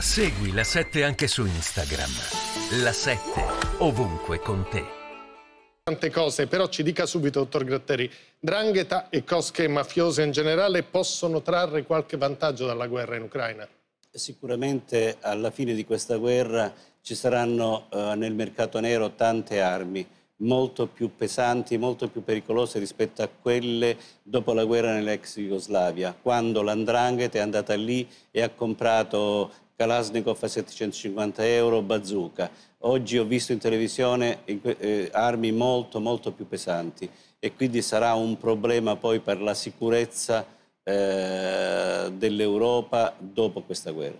Segui la 7 anche su Instagram. La 7 ovunque con te. Tante cose, però ci dica subito, dottor Gratteri, drangheta e cosche mafiose in generale possono trarre qualche vantaggio dalla guerra in Ucraina? Sicuramente alla fine di questa guerra ci saranno eh, nel mercato nero tante armi molto più pesanti, molto più pericolose rispetto a quelle dopo la guerra nell'ex Jugoslavia, quando l'Andrangheta è andata lì e ha comprato Kalasnikov a 750 euro, bazooka. Oggi ho visto in televisione eh, armi molto, molto più pesanti e quindi sarà un problema poi per la sicurezza eh, dell'Europa dopo questa guerra.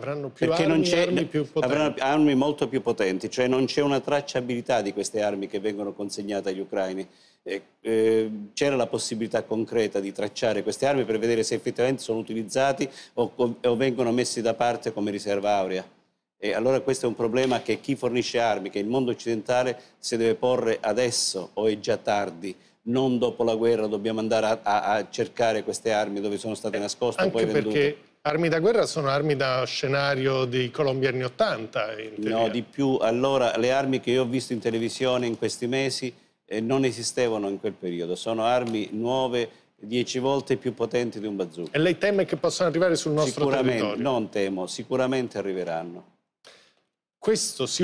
Avranno più Perché armi, armi più potenti. Avranno armi molto più potenti, cioè non c'è una tracciabilità di queste armi che vengono consegnate agli ucraini. Eh, eh, c'era la possibilità concreta di tracciare queste armi per vedere se effettivamente sono utilizzati o, o, o vengono messi da parte come riserva aurea. E allora questo è un problema che chi fornisce armi, che il mondo occidentale si deve porre adesso o è già tardi. Non dopo la guerra dobbiamo andare a, a, a cercare queste armi dove sono state eh, nascoste. Eh, poi vendute. perché Armi da guerra sono armi da scenario di Colombia anni 80? no, di più. Allora, le armi che io ho visto in televisione in questi mesi eh, non esistevano in quel periodo. Sono armi nuove, dieci volte più potenti di un bazooka. E lei teme che possano arrivare sul nostro sicuramente, territorio? Non temo, sicuramente arriveranno. Questo si